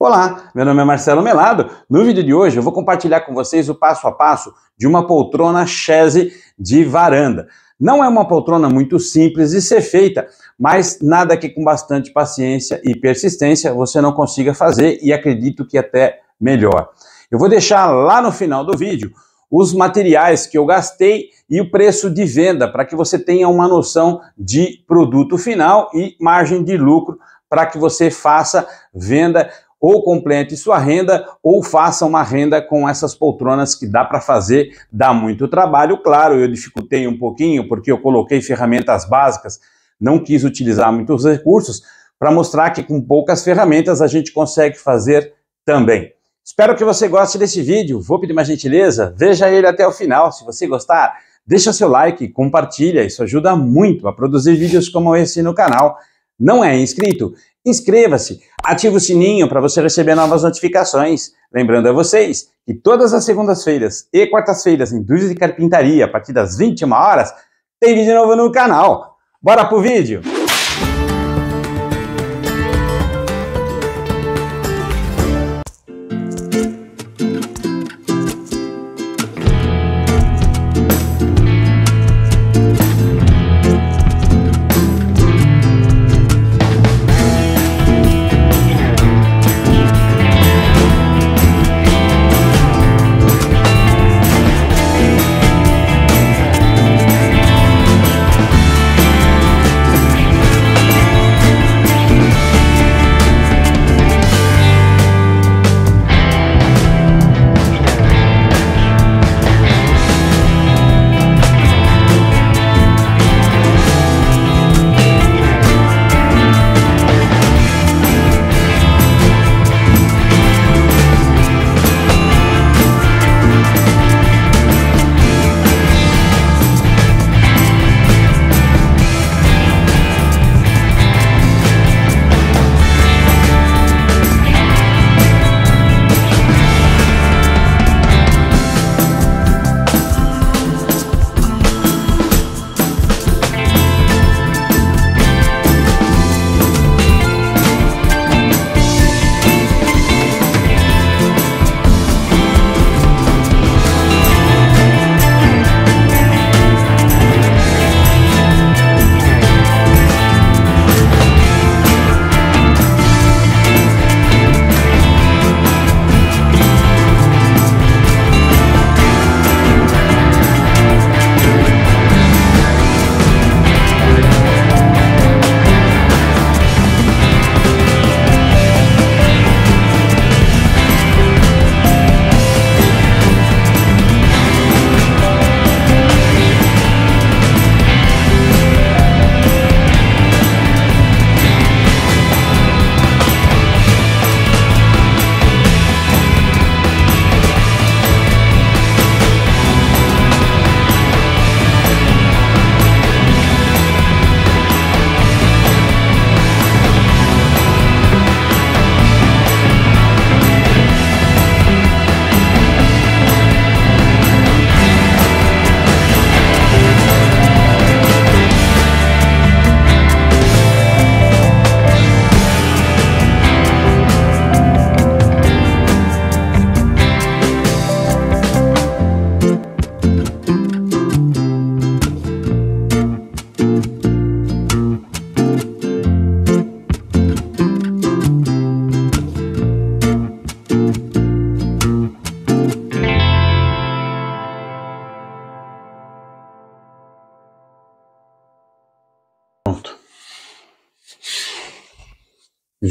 Olá, meu nome é Marcelo Melado. No vídeo de hoje eu vou compartilhar com vocês o passo a passo de uma poltrona chaise de varanda. Não é uma poltrona muito simples de ser feita, mas nada que com bastante paciência e persistência você não consiga fazer e acredito que até melhor. Eu vou deixar lá no final do vídeo os materiais que eu gastei e o preço de venda para que você tenha uma noção de produto final e margem de lucro para que você faça venda ou complemente sua renda ou faça uma renda com essas poltronas que dá para fazer, dá muito trabalho, claro, eu dificultei um pouquinho porque eu coloquei ferramentas básicas, não quis utilizar muitos recursos para mostrar que com poucas ferramentas a gente consegue fazer também. Espero que você goste desse vídeo, vou pedir uma gentileza, veja ele até o final, se você gostar, deixa seu like, compartilha, isso ajuda muito a produzir vídeos como esse no canal. Não é inscrito? Inscreva-se, Ative o sininho para você receber novas notificações. Lembrando a vocês que todas as segundas-feiras e quartas-feiras em Dúzias de Carpintaria, a partir das 21 horas, tem vídeo novo no canal. Bora pro vídeo!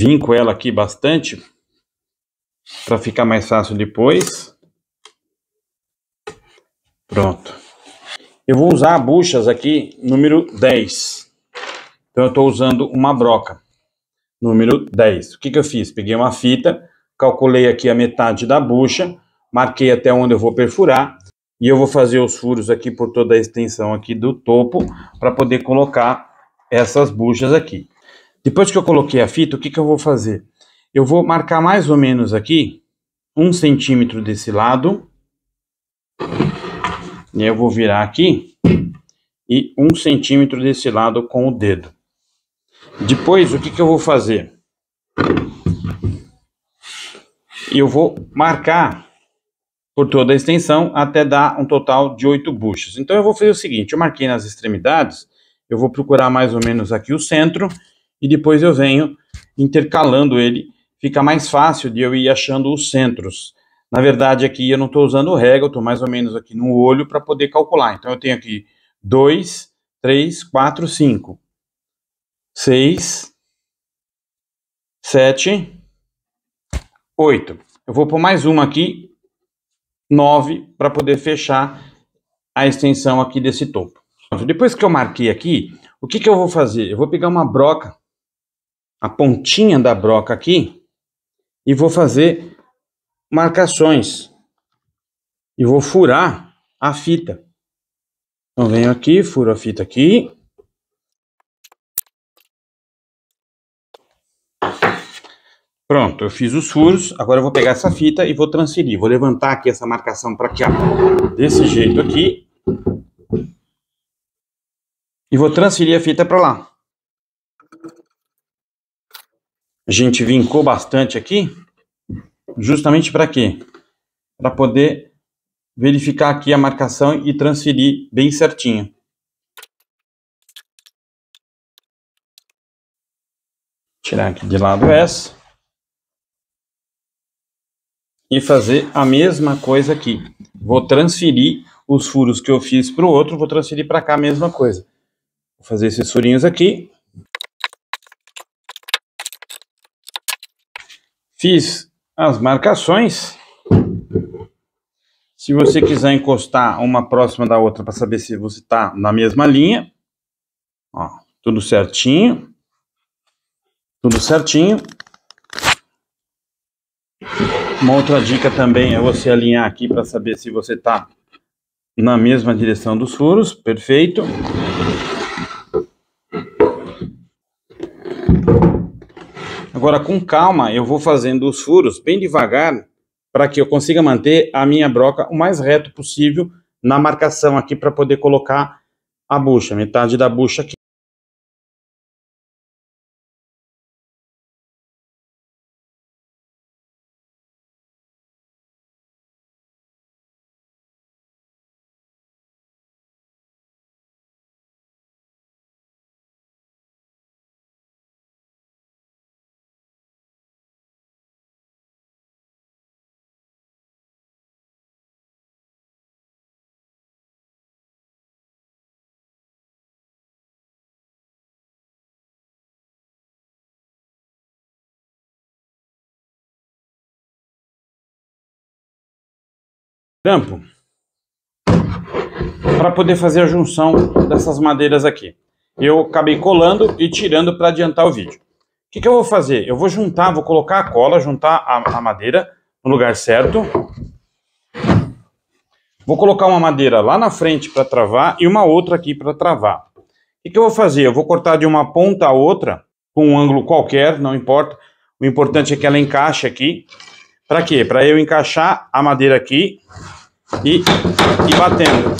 vinco ela aqui bastante para ficar mais fácil depois. Pronto. Eu vou usar buchas aqui número 10. Então eu estou usando uma broca número 10. O que, que eu fiz? Peguei uma fita, calculei aqui a metade da bucha, marquei até onde eu vou perfurar e eu vou fazer os furos aqui por toda a extensão aqui do topo para poder colocar essas buchas aqui. Depois que eu coloquei a fita, o que, que eu vou fazer? Eu vou marcar mais ou menos aqui, um centímetro desse lado. E eu vou virar aqui e um centímetro desse lado com o dedo. Depois, o que, que eu vou fazer? Eu vou marcar por toda a extensão até dar um total de oito buchas. Então, eu vou fazer o seguinte, eu marquei nas extremidades, eu vou procurar mais ou menos aqui o centro e depois eu venho intercalando ele. Fica mais fácil de eu ir achando os centros. Na verdade, aqui eu não estou usando régua, eu estou mais ou menos aqui no olho para poder calcular. Então, eu tenho aqui 2, 3, 4, 5, 6, 7, 8. Eu vou pôr mais uma aqui, 9, para poder fechar a extensão aqui desse topo. Depois que eu marquei aqui, o que, que eu vou fazer? Eu vou pegar uma broca a pontinha da broca aqui e vou fazer marcações. E vou furar a fita. Então venho aqui, furo a fita aqui. Pronto, eu fiz os furos, agora eu vou pegar essa fita e vou transferir. Vou levantar aqui essa marcação para cá, desse jeito aqui. E vou transferir a fita para lá. a gente vincou bastante aqui, justamente para quê? Para poder verificar aqui a marcação e transferir bem certinho. Tirar aqui de lado essa. E fazer a mesma coisa aqui. Vou transferir os furos que eu fiz para o outro, vou transferir para cá a mesma coisa. Vou fazer esses furinhos aqui, Fiz as marcações. Se você quiser encostar uma próxima da outra para saber se você está na mesma linha, ó, tudo certinho, tudo certinho. Uma outra dica também é você alinhar aqui para saber se você está na mesma direção dos furos, perfeito. Agora, com calma, eu vou fazendo os furos bem devagar para que eu consiga manter a minha broca o mais reto possível na marcação aqui para poder colocar a bucha, metade da bucha aqui. tampo para poder fazer a junção dessas madeiras aqui. Eu acabei colando e tirando para adiantar o vídeo. O que, que, eu vou fazer? Eu vou juntar, vou colocar a cola, juntar a, a madeira no lugar certo. Vou colocar uma madeira lá na frente para travar e uma outra aqui para travar. O que, que eu vou fazer? Eu vou cortar de uma ponta a outra com um ângulo qualquer, não importa. O importante é que ela encaixe aqui. Para quê? Para eu encaixar a madeira aqui e, e batendo.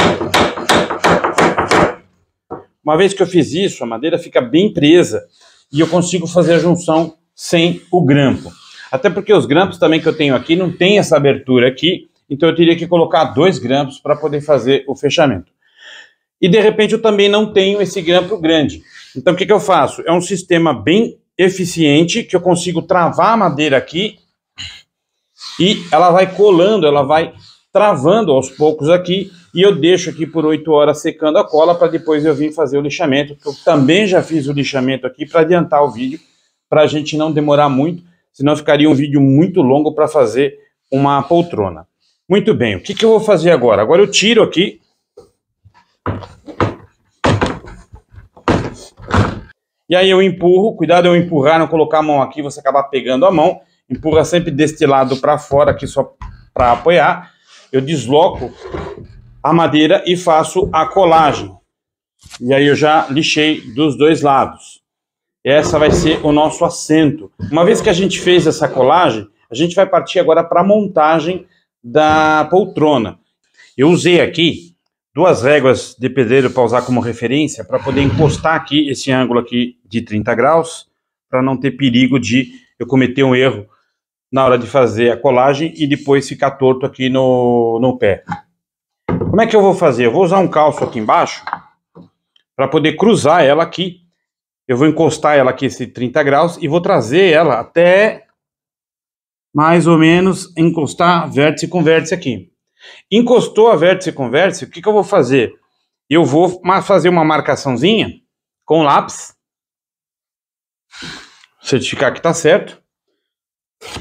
Uma vez que eu fiz isso, a madeira fica bem presa e eu consigo fazer a junção sem o grampo. Até porque os grampos também que eu tenho aqui não tem essa abertura aqui, então eu teria que colocar dois grampos para poder fazer o fechamento. E de repente eu também não tenho esse grampo grande. Então o que, que eu faço? É um sistema bem eficiente que eu consigo travar a madeira aqui e ela vai colando, ela vai travando aos poucos aqui e eu deixo aqui por 8 horas secando a cola para depois eu vir fazer o lixamento, que eu também já fiz o lixamento aqui para adiantar o vídeo, para a gente não demorar muito, senão ficaria um vídeo muito longo para fazer uma poltrona. Muito bem, o que, que eu vou fazer agora? Agora eu tiro aqui. E aí eu empurro, cuidado eu empurrar, não colocar a mão aqui, você acabar pegando a mão. Empurra sempre deste lado para fora aqui só para apoiar eu desloco a madeira e faço a colagem. E aí eu já lixei dos dois lados. Essa vai ser o nosso assento. Uma vez que a gente fez essa colagem, a gente vai partir agora para a montagem da poltrona. Eu usei aqui duas réguas de pedreiro para usar como referência, para poder encostar aqui esse ângulo aqui de 30 graus, para não ter perigo de eu cometer um erro na hora de fazer a colagem e depois ficar torto aqui no, no pé. Como é que eu vou fazer? Eu vou usar um calço aqui embaixo para poder cruzar ela aqui. Eu vou encostar ela aqui esse 30 graus e vou trazer ela até mais ou menos encostar vértice com vértice aqui. Encostou a vértice com vértice, o que, que eu vou fazer? Eu vou fazer uma marcaçãozinha com lápis, certificar que está certo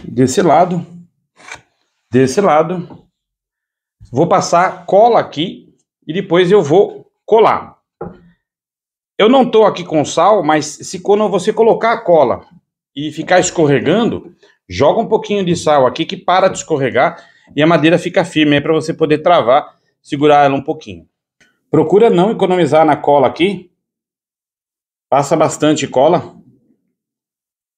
desse lado, desse lado. Vou passar cola aqui e depois eu vou colar. Eu não estou aqui com sal, mas se quando você colocar a cola e ficar escorregando, joga um pouquinho de sal aqui que para de escorregar e a madeira fica firme, é para você poder travar, segurar ela um pouquinho. Procura não economizar na cola aqui. Passa bastante cola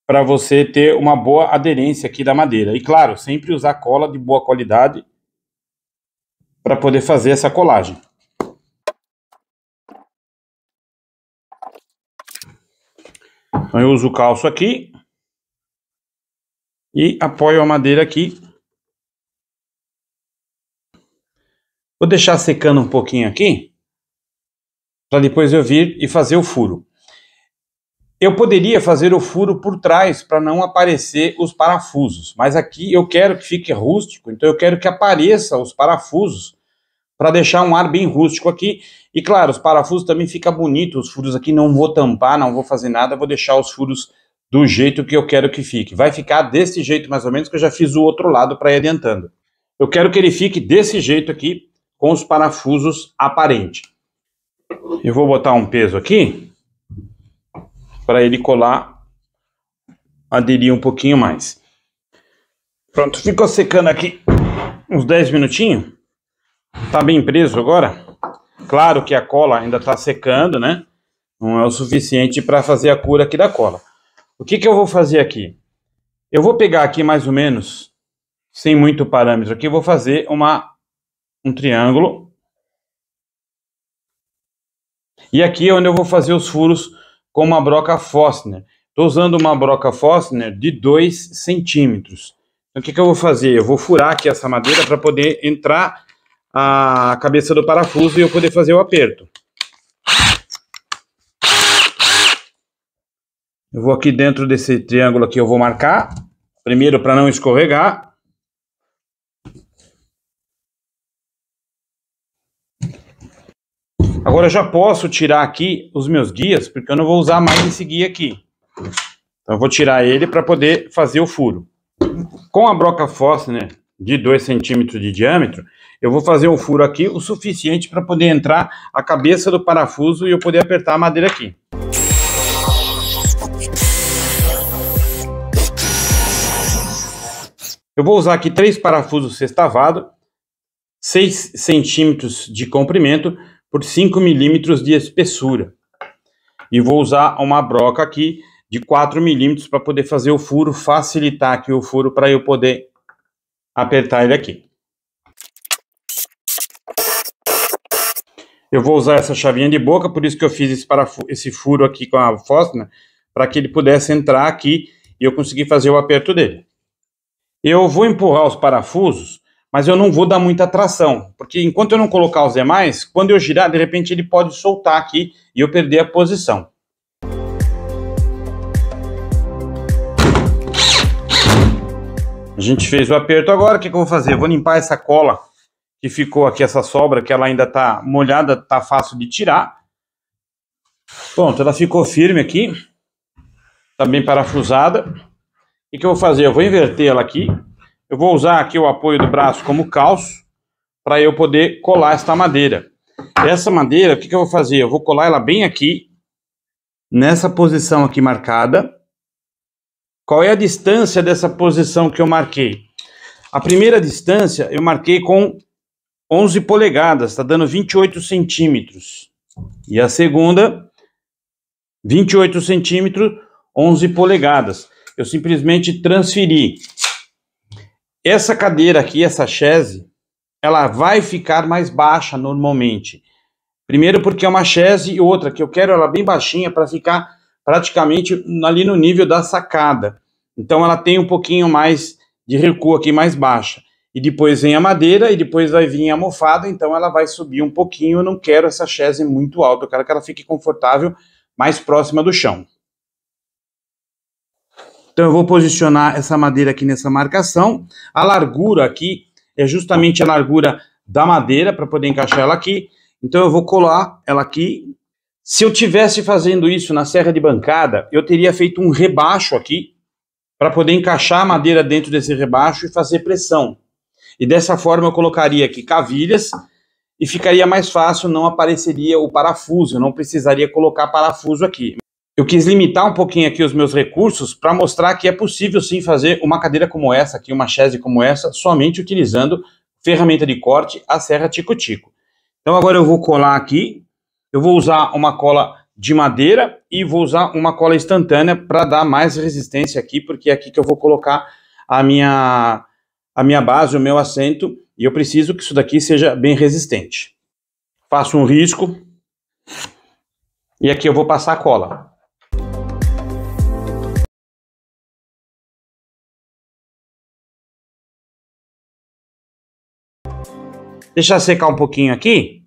para você ter uma boa aderência aqui da madeira. E claro, sempre usar cola de boa qualidade para poder fazer essa colagem. Então eu uso o calço aqui e apoio a madeira aqui. Vou deixar secando um pouquinho aqui para depois eu vir e fazer o furo. Eu poderia fazer o furo por trás para não aparecer os parafusos, mas aqui eu quero que fique rústico, então eu quero que apareça os parafusos para deixar um ar bem rústico aqui. E claro, os parafusos também fica bonito, os furos aqui não vou tampar, não vou fazer nada, vou deixar os furos do jeito que eu quero que fique. Vai ficar desse jeito mais ou menos que eu já fiz o outro lado para ir adiantando. Eu quero que ele fique desse jeito aqui com os parafusos aparente. Eu vou botar um peso aqui para ele colar, aderir um pouquinho mais. Pronto, ficou secando aqui uns 10 minutinhos. Tá bem preso agora. Claro que a cola ainda tá secando, né? Não é o suficiente para fazer a cura aqui da cola. O que, que eu vou fazer aqui? Eu vou pegar aqui mais ou menos, sem muito parâmetro aqui, vou fazer uma, um triângulo. E aqui é onde eu vou fazer os furos com uma broca Fossner. Estou usando uma broca Fossner de 2 centímetros. Então, o que, que eu vou fazer? Eu vou furar aqui essa madeira para poder entrar a cabeça do parafuso e eu poder fazer o aperto. Eu vou aqui dentro desse triângulo aqui, eu vou marcar. Primeiro para não escorregar. Agora eu já posso tirar aqui os meus guias, porque eu não vou usar mais esse guia aqui. Então eu vou tirar ele para poder fazer o furo. Com a broca Fossner né, de 2 centímetros de diâmetro, eu vou fazer um furo aqui o suficiente para poder entrar a cabeça do parafuso e eu poder apertar a madeira aqui. Eu vou usar aqui três parafusos sextavado, 6 centímetros de comprimento, por 5 milímetros de espessura. E vou usar uma broca aqui de 4 milímetros para poder fazer o furo, facilitar aqui o furo para eu poder apertar ele aqui. Eu vou usar essa chavinha de boca, por isso que eu fiz esse, esse furo aqui com a Fosna, para que ele pudesse entrar aqui e eu conseguir fazer o aperto dele. Eu vou empurrar os parafusos mas eu não vou dar muita tração, porque enquanto eu não colocar os demais, quando eu girar, de repente ele pode soltar aqui e eu perder a posição. A gente fez o aperto agora, o que, que eu vou fazer? Eu vou limpar essa cola que ficou aqui, essa sobra, que ela ainda está molhada, está fácil de tirar. Pronto, ela ficou firme aqui, está bem parafusada. O que, que eu vou fazer? Eu vou inverter ela aqui, eu vou usar aqui o apoio do braço como calço para eu poder colar esta madeira. Essa madeira, o que, que eu vou fazer? Eu vou colar ela bem aqui, nessa posição aqui marcada. Qual é a distância dessa posição que eu marquei? A primeira distância eu marquei com 11 polegadas, está dando 28 centímetros. E a segunda, 28 centímetros, 11 polegadas. Eu simplesmente transferi essa cadeira aqui, essa chaise, ela vai ficar mais baixa normalmente. Primeiro porque é uma chaise e outra que eu quero ela bem baixinha para ficar praticamente ali no nível da sacada. Então ela tem um pouquinho mais de recuo aqui mais baixa. E depois vem a madeira e depois vai vir a almofada, então ela vai subir um pouquinho. Eu não quero essa chaise muito alta, eu quero que ela fique confortável, mais próxima do chão. Então eu vou posicionar essa madeira aqui nessa marcação. A largura aqui é justamente a largura da madeira para poder encaixar ela aqui. Então eu vou colar ela aqui. Se eu tivesse fazendo isso na serra de bancada, eu teria feito um rebaixo aqui para poder encaixar a madeira dentro desse rebaixo e fazer pressão. E dessa forma eu colocaria aqui cavilhas e ficaria mais fácil, não apareceria o parafuso, eu não precisaria colocar parafuso aqui. Eu quis limitar um pouquinho aqui os meus recursos para mostrar que é possível sim fazer uma cadeira como essa aqui, uma chaise como essa, somente utilizando ferramenta de corte, a serra tico-tico. Então agora eu vou colar aqui, eu vou usar uma cola de madeira e vou usar uma cola instantânea para dar mais resistência aqui, porque é aqui que eu vou colocar a minha, a minha base, o meu assento, e eu preciso que isso daqui seja bem resistente. Faço um risco e aqui eu vou passar a cola. deixar secar um pouquinho aqui,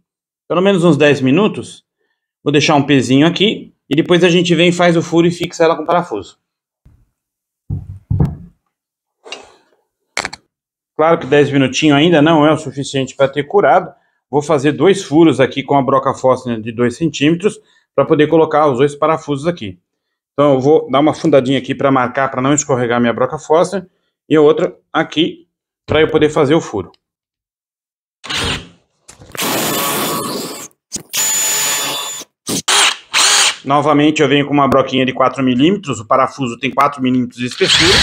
pelo menos uns 10 minutos. Vou deixar um pezinho aqui e depois a gente vem, faz o furo e fixa ela com parafuso. Claro que 10 minutinhos ainda não é o suficiente para ter curado. Vou fazer dois furos aqui com a broca fóssil de 2 centímetros para poder colocar os dois parafusos aqui. Então eu vou dar uma fundadinha aqui para marcar, para não escorregar minha broca fóssil. E outra aqui para eu poder fazer o furo. Novamente eu venho com uma broquinha de 4 milímetros, o parafuso tem 4 milímetros de espessura.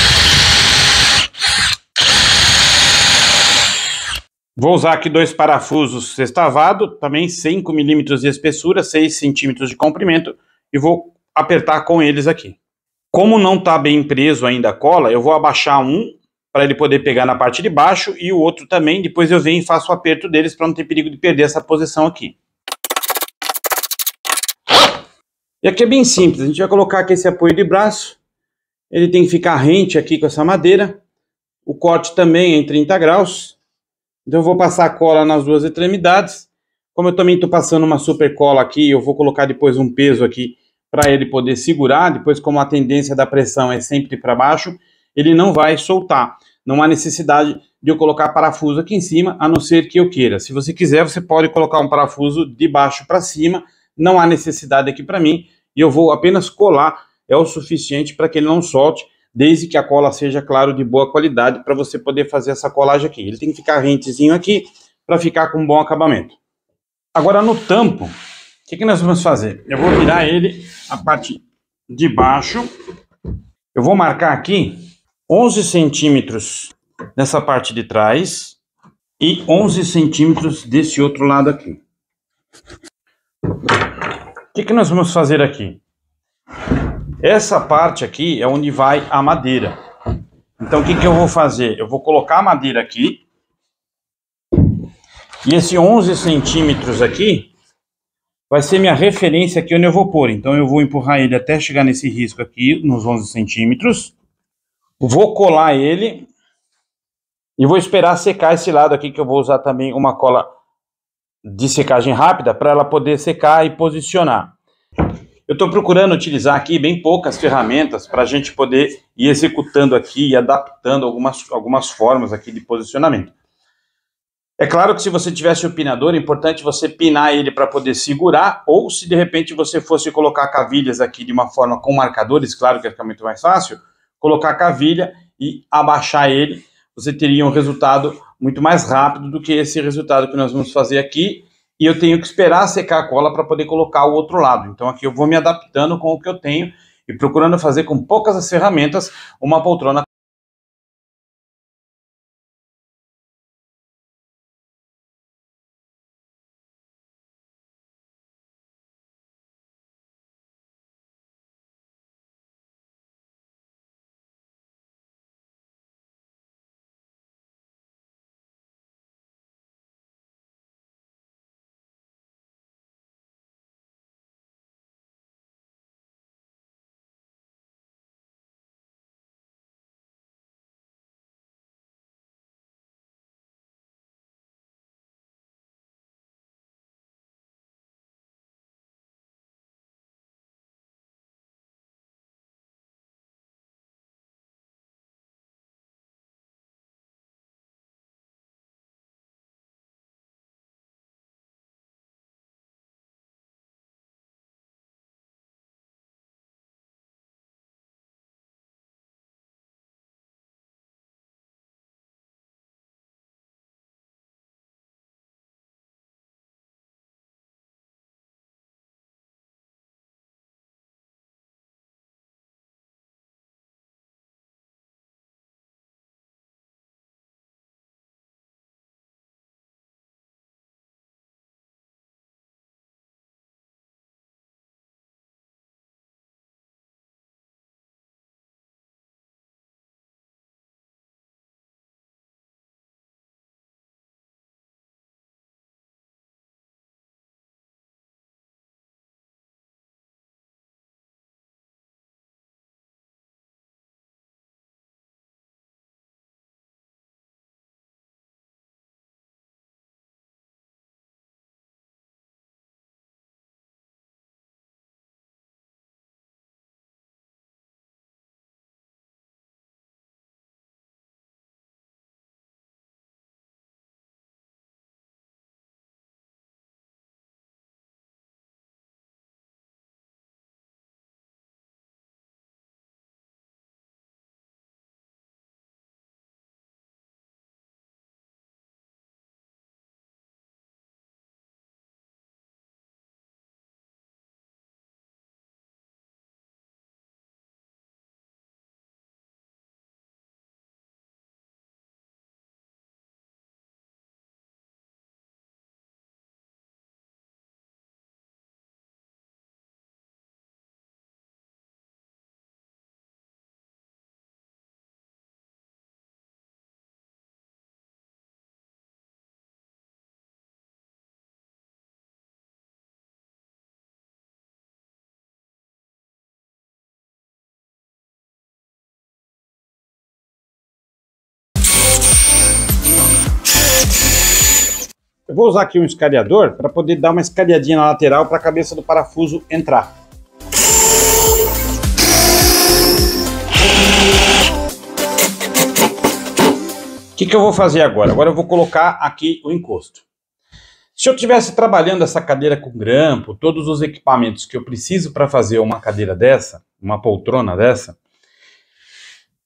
Vou usar aqui dois parafusos sextavado, também 5 milímetros de espessura, 6 centímetros de comprimento, e vou apertar com eles aqui. Como não está bem preso ainda a cola, eu vou abaixar um para ele poder pegar na parte de baixo e o outro também, depois eu venho e faço o aperto deles para não ter perigo de perder essa posição aqui. aqui é bem simples, a gente vai colocar aqui esse apoio de braço, ele tem que ficar rente aqui com essa madeira, o corte também é em 30 graus, então eu vou passar a cola nas duas extremidades, como eu também estou passando uma super cola aqui, eu vou colocar depois um peso aqui para ele poder segurar, depois como a tendência da pressão é sempre para baixo, ele não vai soltar. Não há necessidade de eu colocar parafuso aqui em cima, a não ser que eu queira. Se você quiser, você pode colocar um parafuso de baixo para cima, não há necessidade aqui para mim, e eu vou apenas colar, é o suficiente para que ele não solte, desde que a cola seja, claro, de boa qualidade, para você poder fazer essa colagem aqui. Ele tem que ficar rentezinho aqui, para ficar com um bom acabamento. Agora no tampo, o que, que nós vamos fazer? Eu vou virar ele a parte de baixo, eu vou marcar aqui 11 centímetros nessa parte de trás e 11 centímetros desse outro lado aqui que, que nós vamos fazer aqui? Essa parte aqui é onde vai a madeira. Então, o que, que eu vou fazer? Eu vou colocar a madeira aqui. E esse 11 centímetros aqui vai ser minha referência aqui onde eu vou pôr. Então, eu vou empurrar ele até chegar nesse risco aqui, nos 11 centímetros. Vou colar ele. E vou esperar secar esse lado aqui, que eu vou usar também uma cola de secagem rápida para ela poder secar e posicionar. Eu estou procurando utilizar aqui bem poucas ferramentas para a gente poder ir executando aqui e adaptando algumas, algumas formas aqui de posicionamento. É claro que se você tivesse o pinador, é importante você pinar ele para poder segurar, ou se de repente você fosse colocar cavilhas aqui de uma forma com marcadores, claro que fica muito mais fácil, colocar a cavilha e abaixar ele, você teria um resultado muito mais rápido do que esse resultado que nós vamos fazer aqui. E eu tenho que esperar secar a cola para poder colocar o outro lado. Então aqui eu vou me adaptando com o que eu tenho e procurando fazer com poucas as ferramentas uma poltrona vou usar aqui um escariador para poder dar uma escariadinha na lateral para a cabeça do parafuso entrar. O que, que eu vou fazer agora? Agora eu vou colocar aqui o encosto. Se eu estivesse trabalhando essa cadeira com grampo, todos os equipamentos que eu preciso para fazer uma cadeira dessa, uma poltrona dessa,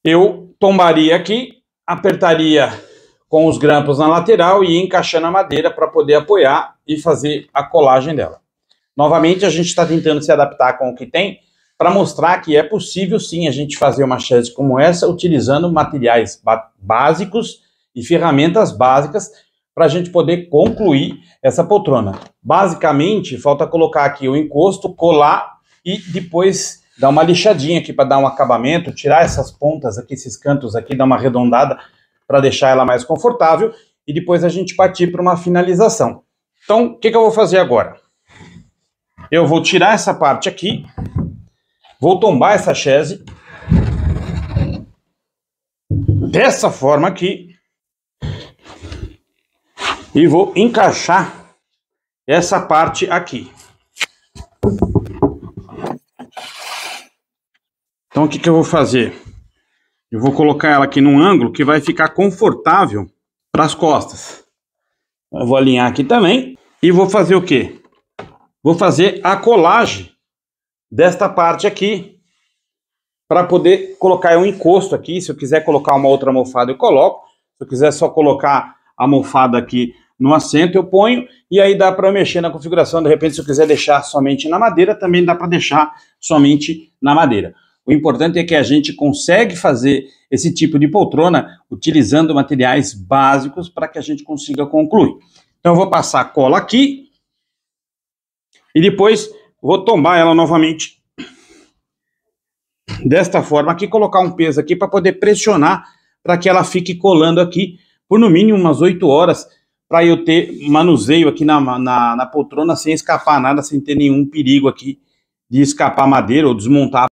eu tombaria aqui, apertaria com os grampos na lateral e encaixando a madeira para poder apoiar e fazer a colagem dela. Novamente, a gente está tentando se adaptar com o que tem para mostrar que é possível sim a gente fazer uma chaise como essa utilizando materiais básicos e ferramentas básicas para a gente poder concluir essa poltrona. Basicamente, falta colocar aqui o encosto, colar e depois dar uma lixadinha aqui para dar um acabamento, tirar essas pontas aqui, esses cantos aqui, dar uma arredondada para deixar ela mais confortável e depois a gente partir para uma finalização. Então, o que, que eu vou fazer agora? Eu vou tirar essa parte aqui, vou tombar essa chaise dessa forma aqui e vou encaixar essa parte aqui. Então, o que, que eu vou fazer? Eu vou colocar ela aqui num ângulo que vai ficar confortável para as costas. Eu vou alinhar aqui também. E vou fazer o quê? Vou fazer a colagem desta parte aqui para poder colocar um encosto aqui. Se eu quiser colocar uma outra almofada, eu coloco. Se eu quiser só colocar a almofada aqui no assento, eu ponho. E aí dá para mexer na configuração. De repente, se eu quiser deixar somente na madeira, também dá para deixar somente na madeira. O importante é que a gente consegue fazer esse tipo de poltrona utilizando materiais básicos para que a gente consiga concluir. Então eu vou passar a cola aqui e depois vou tombar ela novamente desta forma aqui, colocar um peso aqui para poder pressionar para que ela fique colando aqui por no mínimo umas 8 horas para eu ter manuseio aqui na, na, na poltrona sem escapar nada, sem ter nenhum perigo aqui de escapar madeira ou desmontar